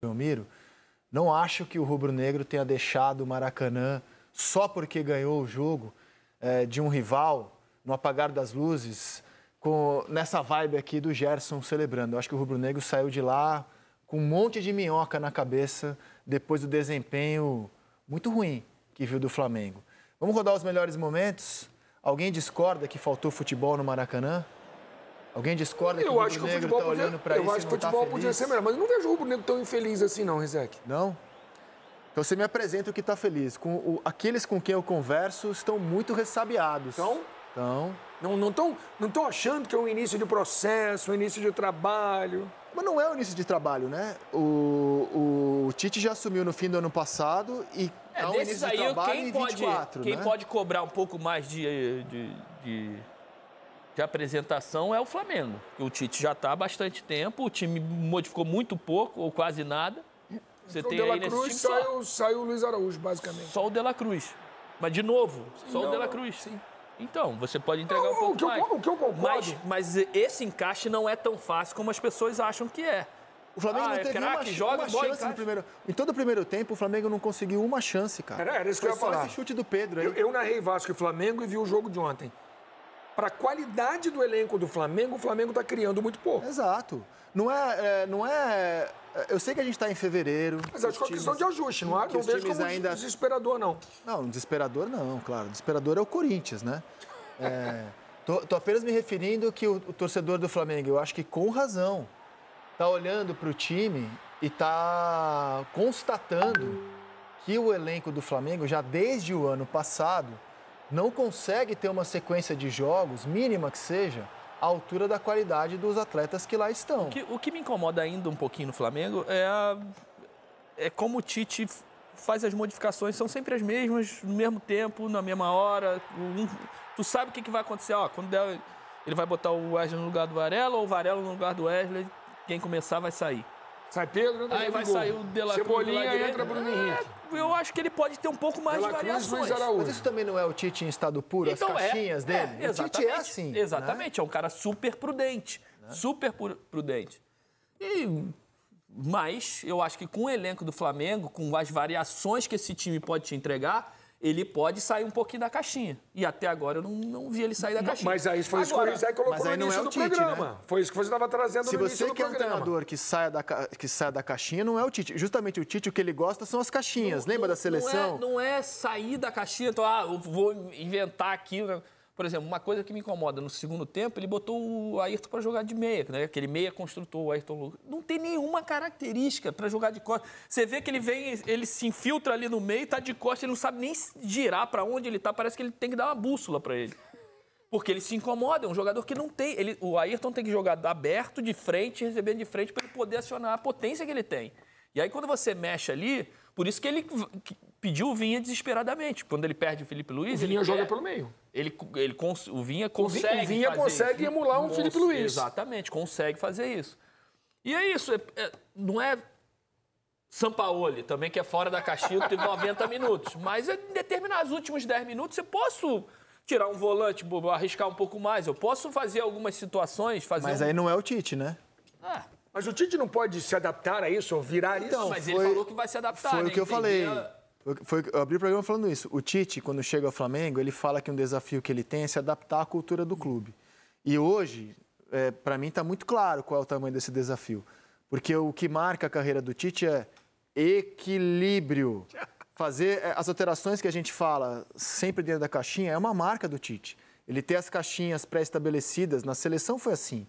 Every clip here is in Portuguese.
Belmiro, não acho que o rubro-negro tenha deixado o Maracanã só porque ganhou o jogo é, de um rival no apagar das luzes, com, nessa vibe aqui do Gerson celebrando. Eu acho que o rubro-negro saiu de lá com um monte de minhoca na cabeça depois do desempenho muito ruim que viu do Flamengo. Vamos rodar os melhores momentos? Alguém discorda que faltou futebol no Maracanã? Alguém discorda eu que, acho que o futebol tá podia, olhando para isso Eu acho que o tá futebol tá podia ser melhor, mas eu não vejo o rubro-negro tão infeliz assim não, Rizek. Não? Então você me apresenta o que está feliz. Com o, aqueles com quem eu converso estão muito ressabiados. Então? Então. Não estão não não tão achando que é um início de processo, um início de trabalho. Mas não é o início de trabalho, né? O, o Tite já assumiu no fim do ano passado e é, há um início aí, de trabalho quem em 24, pode, né? Quem pode cobrar um pouco mais de, de, de de apresentação é o Flamengo. O Tite já está há bastante tempo, o time modificou muito pouco ou quase nada. Você então, tem o Dela Cruz saiu, saiu o Luiz Araújo, basicamente. Só o La Cruz. Mas, de novo, sim, só não, o La Cruz. Sim. Então, você pode entregar não, um pouco o que mais. Eu, o que eu concordo. Mas, mas, esse encaixe não é tão fácil como as pessoas acham que é. O Flamengo ah, não é teve é craque, uma, joga, uma chance no primeiro. Em todo o primeiro tempo, o Flamengo não conseguiu uma chance, cara. Era, era isso que eu ia falar. esse chute do Pedro aí. Eu, eu narrei Vasco e Flamengo e vi o jogo de ontem para a qualidade do elenco do Flamengo, o Flamengo está criando muito pouco. Exato. Não é, é não é, é eu sei que a gente está em fevereiro. Mas acho que é uma questão de ajuste, não, é? não vejo como ainda... desesperador, não. Não, desesperador não, claro. Desesperador é o Corinthians, né? É, tô, tô, apenas me referindo que o, o, torcedor do Flamengo, eu acho que com razão, tá olhando para o time e tá constatando que o elenco do Flamengo, já desde o ano passado, não consegue ter uma sequência de jogos, mínima que seja, à altura da qualidade dos atletas que lá estão. O que, o que me incomoda ainda um pouquinho no Flamengo é, a, é como o Tite faz as modificações, são sempre as mesmas, no mesmo tempo, na mesma hora. Um, tu sabe o que, que vai acontecer, ó, quando der, ele vai botar o Wesley no lugar do Varela ou o Varela no lugar do Wesley, quem começar vai sair. Sai Pedro, entra Aí vai gol. sair o De La Cebolinha Cruz, entra Bruno é, Henrique. eu acho que ele pode ter um pouco mais de, variações. Mas isso também não é o Tite em estado puro, então as é. caixinhas é, dele? É, o Tite é assim. Né? Exatamente, né? é um cara super prudente. Né? Super prudente. E, mas eu acho que com o elenco do Flamengo, com as variações que esse time pode te entregar, ele pode sair um pouquinho da caixinha. E até agora eu não, não vi ele sair da caixinha. Mas aí foi agora, isso que o colocou no é início é do Tite, né? programa. Né? Foi isso que você estava trazendo Se no início do é programa. Se você quer um treinador que saia, da, que saia da caixinha, não é o Tite. Justamente o Tite, o que ele gosta são as caixinhas. Não, Lembra não, da seleção? Não é, não é sair da caixinha, então, ah, eu vou inventar aqui... Né? Por exemplo, uma coisa que me incomoda, no segundo tempo ele botou o Ayrton para jogar de meia, né? aquele meia construtor, o Ayrton Lucas. Não tem nenhuma característica para jogar de costas. Você vê que ele vem, ele se infiltra ali no meio, tá de costas, ele não sabe nem girar para onde ele tá, parece que ele tem que dar uma bússola para ele. Porque ele se incomoda, é um jogador que não tem. Ele, o Ayrton tem que jogar aberto, de frente, recebendo de frente, para ele poder acionar a potência que ele tem. E aí, quando você mexe ali, por isso que ele pediu o Vinha desesperadamente. Quando ele perde o Felipe Luiz. O Vinha ele joga quer... É, pelo meio. Ele, ele, o Vinha consegue. O Vinha consegue isso. emular um Felipe Luiz. Exatamente, consegue fazer isso. E é isso. É, é, não é Sampaoli, também que é fora da caixinha, tem 90 minutos. Mas em é determinar últimos 10 minutos, eu posso tirar um volante, arriscar um pouco mais. Eu posso fazer algumas situações. Fazer Mas um... aí não é o Tite, né? Ah. Mas o Tite não pode se adaptar a isso, ou virar então, isso? Mas foi, ele falou que vai se adaptar. Foi o né? que eu falei. Foi, eu abri o programa falando isso. O Tite, quando chega ao Flamengo, ele fala que um desafio que ele tem é se adaptar à cultura do clube. E hoje, é, para mim, está muito claro qual é o tamanho desse desafio. Porque o que marca a carreira do Tite é equilíbrio. Fazer é, as alterações que a gente fala sempre dentro da caixinha é uma marca do Tite. Ele tem as caixinhas pré-estabelecidas. Na seleção foi assim.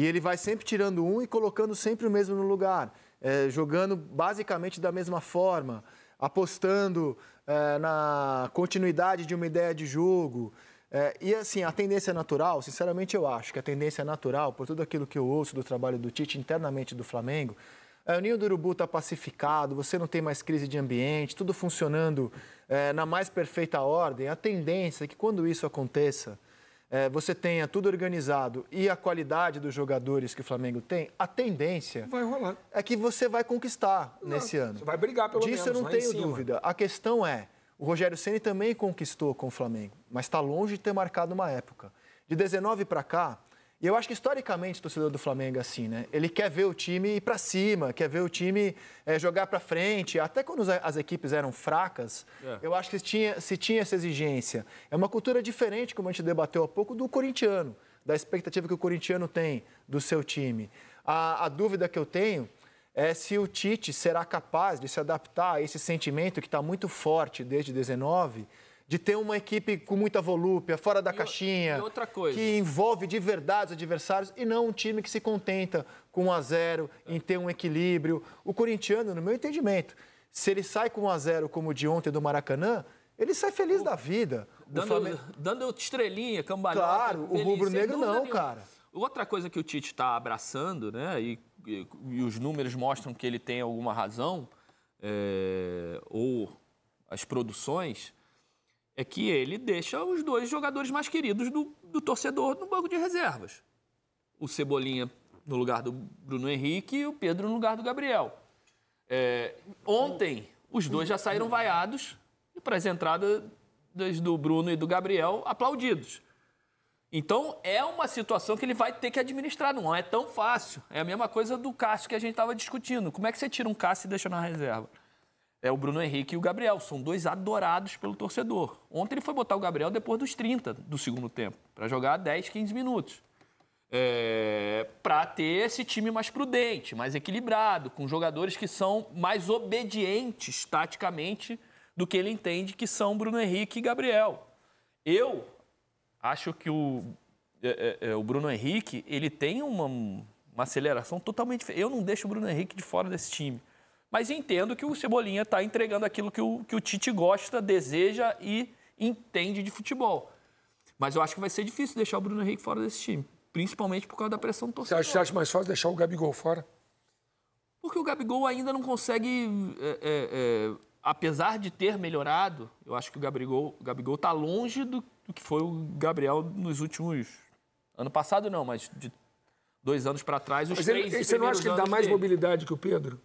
E ele vai sempre tirando um e colocando sempre o mesmo no lugar, é, jogando basicamente da mesma forma, apostando é, na continuidade de uma ideia de jogo. É, e assim, a tendência natural, sinceramente eu acho que a tendência natural, por tudo aquilo que eu ouço do trabalho do Tite internamente do Flamengo, é, o ninho do urubu está pacificado, você não tem mais crise de ambiente, tudo funcionando é, na mais perfeita ordem. A tendência é que quando isso aconteça, é, você tenha tudo organizado e a qualidade dos jogadores que o Flamengo tem, a tendência vai rolar. é que você vai conquistar não, nesse ano. Você vai brigar pelo Disso menos. Disso eu não tenho dúvida. A questão é, o Rogério Ceni também conquistou com o Flamengo, mas está longe de ter marcado uma época. De 19 para cá, e eu acho que historicamente o torcedor do Flamengo é assim, né? Ele quer ver o time ir para cima, quer ver o time é, jogar para frente. Até quando as equipes eram fracas, é. eu acho que se tinha, se tinha essa exigência. É uma cultura diferente, como a gente debateu há pouco, do corintiano, da expectativa que o corintiano tem do seu time. A, a dúvida que eu tenho é se o Tite será capaz de se adaptar a esse sentimento que está muito forte desde 19 de ter uma equipe com muita volúpia, fora da e caixinha, o, que envolve de verdade os adversários e não um time que se contenta com 1 a 0 é. em ter um equilíbrio. O corintiano, no meu entendimento, se ele sai com 1 a 0 como o de ontem do Maracanã, ele sai feliz o, da vida. Dando, Flamengo... dando estrelinha, cambalhota. Claro, feliz, o rubro-negro não, nenhuma. cara. Outra coisa que o Tite está abraçando, né, e, e, e, os números mostram que ele tem alguma razão, é, ou as produções, é que ele deixa os dois jogadores mais queridos do, do torcedor no banco de reservas. O Cebolinha no lugar do Bruno Henrique e o Pedro no lugar do Gabriel. É, ontem, os dois já saíram vaiados e para as entradas do Bruno e do Gabriel aplaudidos. Então é uma situação que ele vai ter que administrar, não é tão fácil. É a mesma coisa do Cássio que a gente estava discutindo. Como é que você tira um Cássio e deixa na reserva? é o Bruno Henrique e o Gabriel. São dois adorados pelo torcedor. Ontem ele foi botar o Gabriel depois dos 30 do segundo tempo, para jogar 10, 15 minutos. É, para ter esse time mais prudente, mais equilibrado, com jogadores que são mais obedientes taticamente do que ele entende que são Bruno Henrique e Gabriel. Eu acho que o, é, é, é o Bruno Henrique ele tem uma, uma aceleração totalmente. Eu não deixo o Bruno Henrique de fora desse time. Mas entendo que o Cebolinha está entregando aquilo que o, que o Tite gosta, deseja e entende de futebol. Mas eu acho que vai ser difícil deixar o Bruno Henrique fora desse time, principalmente por causa da pressão do torcedor. Você acha, acha mais fácil deixar o Gabigol fora? Porque o Gabigol ainda não consegue. É, é, é, apesar de ter melhorado, eu acho que o Gabigol está Gabigol tá longe do, do que foi o Gabriel nos últimos. Ano passado não, mas de dois anos para trás, os mas três ele, Você não acha que ele dá mais dele. mobilidade que o Pedro?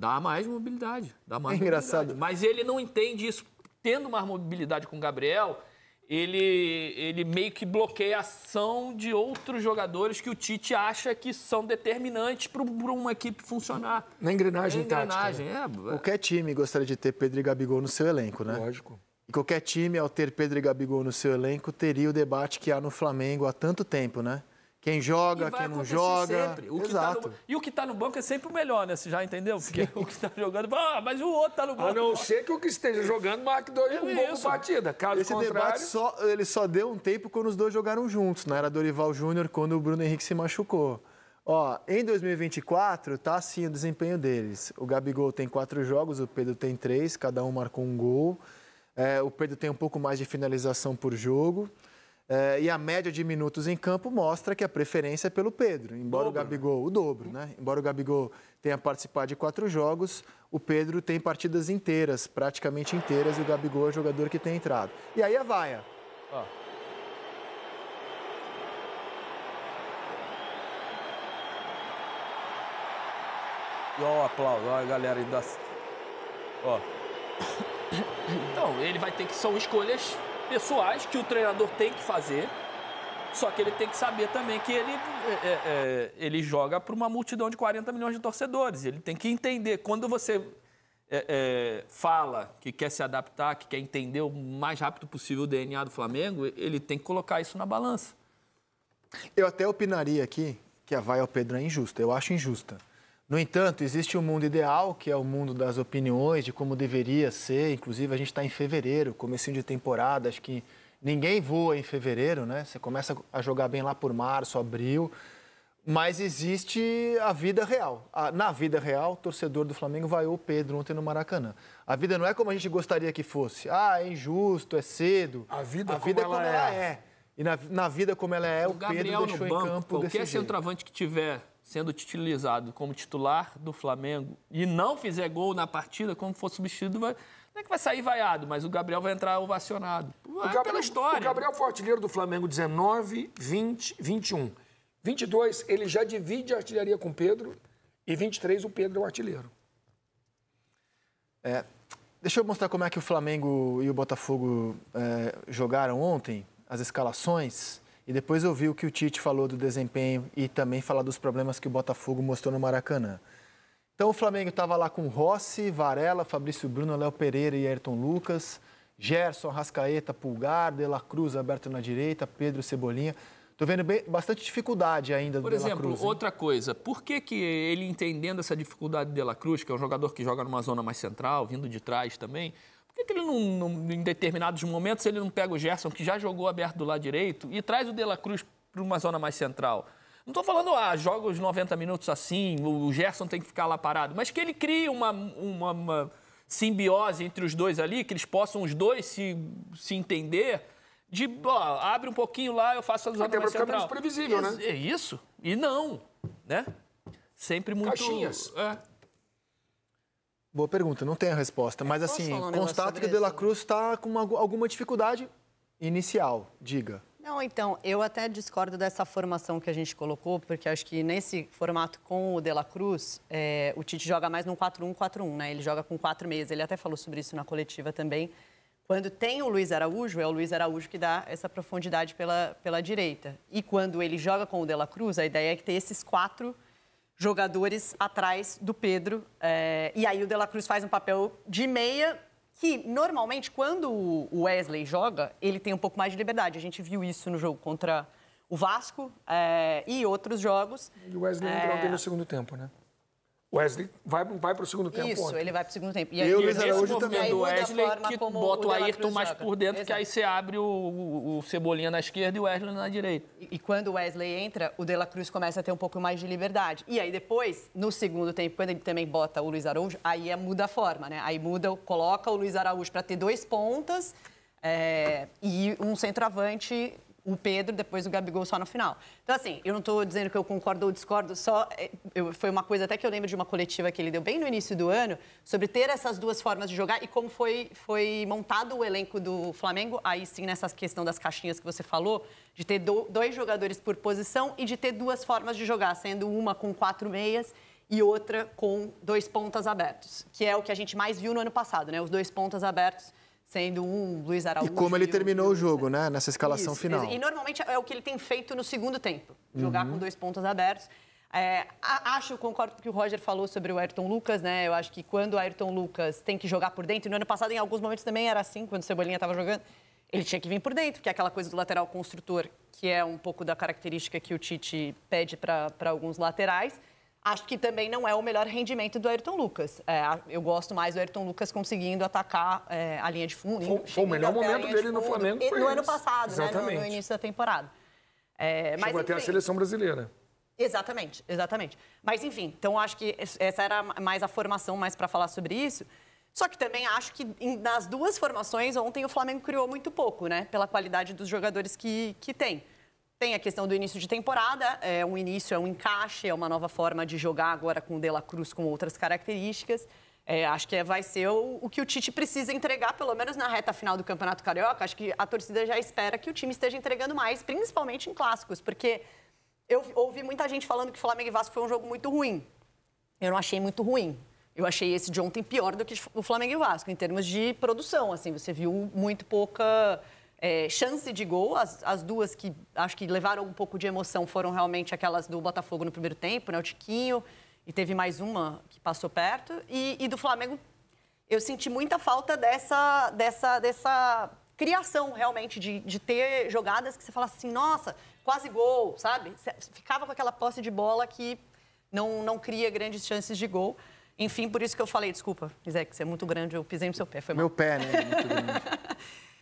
Dá mais mobilidade. Dá mais é engraçado. Mas ele não entende isso. Tendo mais mobilidade com o Gabriel, ele, ele meio que bloqueia a ação de outros jogadores que o Tite acha que são determinantes para uma equipe funcionar. Na engrenagem, Na engrenagem tática. Né? É, é, qualquer time gostaria de ter Pedro e Gabigol no seu elenco, né? Lógico. E qualquer time, ao ter Pedro e Gabigol no seu elenco, teria o debate que há no Flamengo há tanto tempo, né? quem joga, quem não joga. Sempre. O Exato. Tá no... e o que está no banco é sempre o melhor, né? Você já entendeu? Porque Sim. o que está jogando, ah, mas o outro está no banco. A não ser que o que esteja jogando marque dois é um gol batida. Caso Esse contrário... debate só, ele só deu um tempo quando os dois jogaram juntos, na né? era Dorival Júnior, quando o Bruno Henrique se machucou. Ó, em 2024, tá assim o desempenho deles. O Gabigol tem quatro jogos, o Pedro tem três, cada um marcou um gol. É, o Pedro tem um pouco mais de finalização por jogo. Eh, e a média de minutos em campo mostra que a preferência é pelo Pedro, embora dobro. o né? Gabigol, o dobro, né? Embora o Gabigol tenha participado de quatro jogos, o Pedro tem partidas inteiras, praticamente inteiras, e o Gabigol é o jogador que tem entrado. E aí a vaia. Ó. E o aplauso, olha a galera aí Ó. Então, ele vai ter que. São escolhas pessoais que o treinador tem que fazer, só que ele tem que saber também que ele, é, é, é ele joga para uma multidão de 40 milhões de torcedores. Ele tem que entender. Quando você é, é, fala que quer se adaptar, que quer entender o mais rápido possível o DNA do Flamengo, ele tem que colocar isso na balança. Eu até opinaria aqui que a vai ao Pedro é injusta. Eu acho injusta. No entanto, existe o um mundo ideal, que é o mundo das opiniões, de como deveria ser. Inclusive, a gente está em fevereiro, comecinho de temporada, acho que ninguém voa em fevereiro, né? Você começa a jogar bem lá por março, abril. Mas existe a vida real. Na vida real, o torcedor do Flamengo vaiou o Pedro ontem no Maracanã. A vida não é como a gente gostaria que fosse. Ah, é injusto, é cedo. A vida, a vida é como ela, ela é. é. E na, na, vida como ela é, o, o Gabriel Pedro deixou no banco, em campo Qualquer centroavante que tiver sendo utilizado como titular do Flamengo e não fizer gol na partida, como for substituído, vai, não é que vai sair vaiado, mas o Gabriel vai entrar ovacionado. Vai o Gabriel, pela história. O Gabriel foi artilheiro do Flamengo 19, 20, 21. 22, ele já divide a artilharia com o Pedro. E 23, o Pedro é o artilheiro. É, deixa eu mostrar como é que o Flamengo e o Botafogo é, jogaram ontem, as escalações. E depois eu vi o que o Tite falou do desempenho e também falar dos problemas que o Botafogo mostrou no Maracanã. Então o Flamengo estava lá com Rossi, Varela, Fabrício Bruno, Léo Pereira e Ayrton Lucas, Gerson, Rascaeta, Pulgar, De La Cruz aberto na direita, Pedro Cebolinha. Estou vendo bem, bastante dificuldade ainda do Por exemplo, outra coisa, por que, que ele entendendo essa dificuldade do De La Cruz, que é um jogador que joga numa zona mais central, vindo de trás também, por que, que ele não, não, em determinados momentos, ele não pega o Gerson, que já jogou aberto do lado direito, e traz o De La Cruz para uma zona mais central? Não estou falando, ah, joga os 90 minutos assim, o Gerson tem que ficar lá parado, mas que ele crie uma, uma, uma simbiose entre os dois ali, que eles possam os dois se, se entender de ó, abre um pouquinho lá, eu faço a zona Até mais central. menos previsível, né? É isso. E não, né? Sempre muito... Caixinhas. É. Boa pergunta, não tem a resposta. É, mas assim, um constato que o De La Cruz está com uma, alguma dificuldade inicial, diga. Não, então, eu até discordo dessa formação que a gente colocou, porque acho que nesse formato com o De La Cruz, é, o Tite joga mais num 4-1-4-1, né? Ele joga com quatro meias, ele até falou sobre isso na coletiva também. Quando tem o Luiz Araújo, é o Luiz Araújo que dá essa profundidade pela, pela direita. E quando ele joga com o De La Cruz, a ideia é que tem esses quatro jogadores atrás do Pedro. É, e aí o De La Cruz faz um papel de meia que normalmente quando o Wesley joga, ele tem um pouco mais de liberdade. A gente viu isso no jogo contra o Vasco é, e outros jogos. E o Wesley é... entrou eh, no segundo tempo, né? Wesley vai, vai para o segundo tempo. Isso, ontem. ele vai para o segundo tempo. E, e o Luiz Araújo também. do Wesley que bota o Ayrton mais por dentro, Exato. que aí você abre o, o, o, Cebolinha na esquerda e o Wesley na direita. E, e quando o Wesley entra, o De La Cruz começa a ter um pouco mais de liberdade. E aí depois, no segundo tempo, quando ele também bota o Luiz Araújo, aí é, muda a forma, né? Aí muda, coloca o Luiz Araújo para ter dois pontas é, e um centroavante o Pedro, depois o Gabigol só no final. Então, assim, eu não estou dizendo que eu concordo ou discordo, só é, eu, foi uma coisa até que eu lembro de uma coletiva que ele deu bem no início do ano, sobre ter essas duas formas de jogar e como foi, foi montado o elenco do Flamengo, aí sim nessa questão das caixinhas que você falou, de ter do, dois jogadores por posição e de ter duas formas de jogar, sendo uma com quatro meias e outra com dois pontas abertos, que é o que a gente mais viu no ano passado, né? Os dois pontas abertos sendo um Luiz Araújo. E como ele terminou o jogo, né? Nessa escalação Isso, final. E normalmente é o que ele tem feito no segundo tempo, jogar uhum. com dois pontos abertos. É, acho, concordo com o que o Roger falou sobre o Ayrton Lucas, né? Eu acho que quando o Ayrton Lucas tem que jogar por dentro, no ano passado, em alguns momentos também era assim, quando o Cebolinha estava jogando, ele tinha que vir por dentro, que é aquela coisa do lateral construtor, que é um pouco da característica que o Tite pede para alguns laterais. Acho que também não é o melhor rendimento do Ayrton Lucas. É, eu gosto mais do Ayrton Lucas conseguindo atacar é, a linha de fundo. Foi, foi o melhor momento dele de no Flamengo. no ano passado, né, no, no, início da temporada. É, Chegou mas, até a seleção brasileira. Exatamente, exatamente. Mas enfim, então acho que essa era mais a formação, mais para falar sobre isso. Só que também acho que nas duas formações, ontem o Flamengo criou muito pouco, né? Pela qualidade dos jogadores que, que tem. Tem a questão do início de temporada, é um início, é um encaixe, é uma nova forma de jogar agora com o De La Cruz com outras características. É, acho que é, vai ser o, o, que o Tite precisa entregar, pelo menos na reta final do Campeonato Carioca. Acho que a torcida já espera que o time esteja entregando mais, principalmente em clássicos, porque eu ouvi muita gente falando que Flamengo e Vasco foi um jogo muito ruim. Eu não achei muito ruim. Eu achei esse de ontem pior do que o Flamengo e o Vasco, em termos de produção. Assim, você viu muito pouca é, chance de gol. As, as, duas que acho que levaram um pouco de emoção foram realmente aquelas do Botafogo no primeiro tempo, né? O Tiquinho, e teve mais uma que passou perto. E, e do Flamengo, eu senti muita falta dessa, dessa, dessa criação, realmente, de, de ter jogadas que você fala assim, nossa, quase gol, sabe? Você ficava com aquela posse de bola que não, não cria grandes chances de gol. Enfim, por isso que eu falei, desculpa, Isaac, você é muito grande, eu pisei no seu pé, foi Meu pé, né? É muito grande.